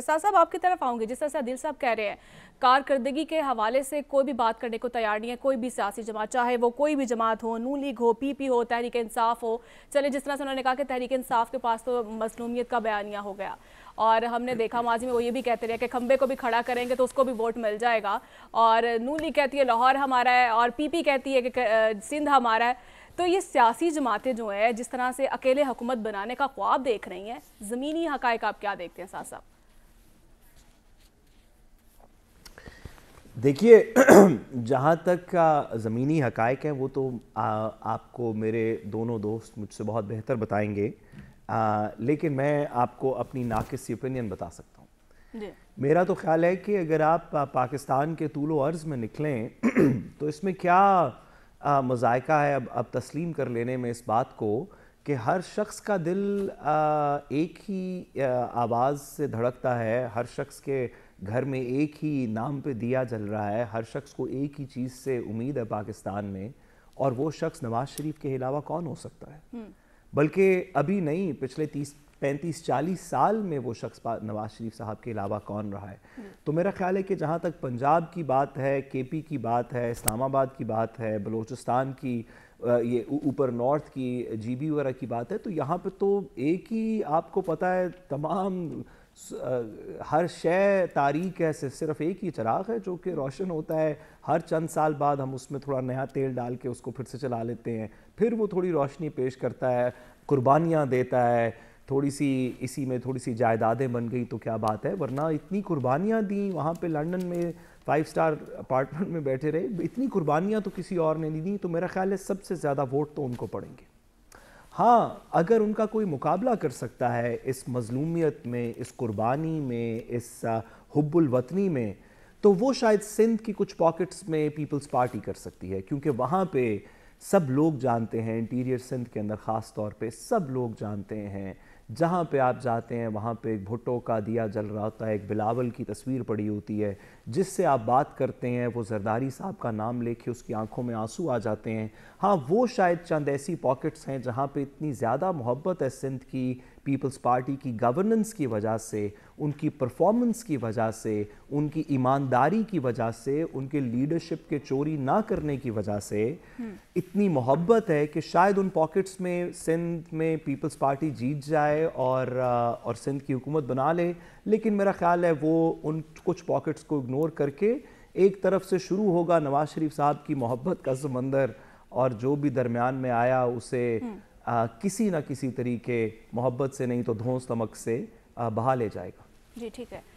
साहब आपकी तरफ आऊँगी जिस तरह से दिल साहब कह रहे हैं कारकर्दगी के हवाले से कोई भी बात करने को तैयार नहीं है कोई भी सियासी जमात चाहे वो कोई भी जमात हो नू लीग हो पी पी हो तहरीक इंसाफ हो चले जिस तरह से उन्होंने कहा कि तहरीक इंसाफ के पास तो मसलूमियत का बयानिया हो गया और हमने देखा माजी में वो ये भी कहते रहे कि खंबे को भी खड़ा करेंगे तो उसको भी वोट मिल जाएगा और नू लीग कहती है लाहौर हमारा है और पी कहती है कि सिंध हमारा है तो ये सियासी जमातें जो है जिस तरह से अकेले हुकूमत बनाने का ख्वाब देख रही हैं ज़मीनी हक़ आप क्या देखते हैं साहब देखिए जहाँ तक का ज़मीनी हकायक है वो तो आ, आपको मेरे दोनों दोस्त मुझसे बहुत बेहतर बताएंगे आ, लेकिन मैं आपको अपनी नाकिस ओपिनियन बता सकता हूँ मेरा तो ख्याल है कि अगर आप पाकिस्तान के तूलो अर्ज़ में निकलें तो इसमें क्या मजायका है अब अब तस्लीम कर लेने में इस बात को कि हर शख्स का दिल आ, एक ही आवाज़ से धड़कता है हर शख्स के घर में एक ही नाम पे दिया जल रहा है हर शख्स को एक ही चीज़ से उम्मीद है पाकिस्तान में और वो शख्स नवाज शरीफ के अलावा कौन हो सकता है हम्म। बल्कि अभी नहीं पिछले तीस पैंतीस चालीस साल में वो शख्स नवाज शरीफ साहब के अलावा कौन रहा है हम्म। तो मेरा ख्याल है कि जहाँ तक पंजाब की बात है केपी की बात है इस्लामाबाद की बात है बलूचिस्तान की ये ऊपर नॉर्थ की जीबी वगैरह की बात है तो यहाँ पे तो एक ही आपको पता है तमाम हर शय तारीख है सिर्फ सिर्फ एक ही चराग है जो कि रोशन होता है हर चंद साल बाद हम उसमें थोड़ा नया तेल डाल के उसको फिर से चला लेते हैं फिर वो थोड़ी रोशनी पेश करता है कुर्बानियाँ देता है थोड़ी सी इसी में थोड़ी सी जायदादें बन गई तो क्या बात है वरना इतनी कुर्बानियाँ दी वहाँ पे लंदन में फाइव स्टार अपार्टमेंट में बैठे रहे इतनी कुर्बानियाँ तो किसी और ने नहीं दी तो मेरा ख्याल है सबसे ज़्यादा वोट तो उनको पड़ेंगे हाँ अगर उनका कोई मुकाबला कर सकता है इस मजलूमियत में इस कुर्बानी में इस हब्बुल वतनी में तो वो शायद सिंध की कुछ पॉकेट्स में पीपल्स पार्टी कर सकती है क्योंकि वहाँ पे सब लोग जानते हैं इंटीरियर सिंध के अंदर ख़ास तौर पे सब लोग जानते हैं जहाँ पे आप जाते हैं वहाँ पे एक भुट्टो का दिया जल रहा होता है एक बिलावल की तस्वीर पड़ी होती है जिससे आप बात करते हैं वो जरदारी साहब का नाम लेके उसकी आंखों में आंसू आ जाते हैं हाँ वो शायद चंद ऐसी पॉकेट्स हैं जहाँ पे इतनी ज़्यादा मोहब्बत है सिंध की पीपल्स पार्टी की गवर्नेंस की वजह से उनकी परफॉर्मेंस की वजह से उनकी ईमानदारी की वजह से उनके लीडरशिप के चोरी ना करने की वजह से हम्म। इतनी मोहब्बत है कि शायद उन पॉकेट्स में सिंध में पीपल्स पार्टी जीत जाए और और सिंध की हुकूमत बना ले लेकिन मेरा ख्याल है वो उन कुछ पॉकेट्स को इग्नोर करके एक तरफ से शुरू होगा नवाज शरीफ साहब की मोहब्बत का समंदर और जो भी दरमियान में आया उसे हम्म। आ, किसी ना किसी तरीके मोहब्बत से नहीं तो धोस तमक से आ, बहा ले जाएगा जी ठीक है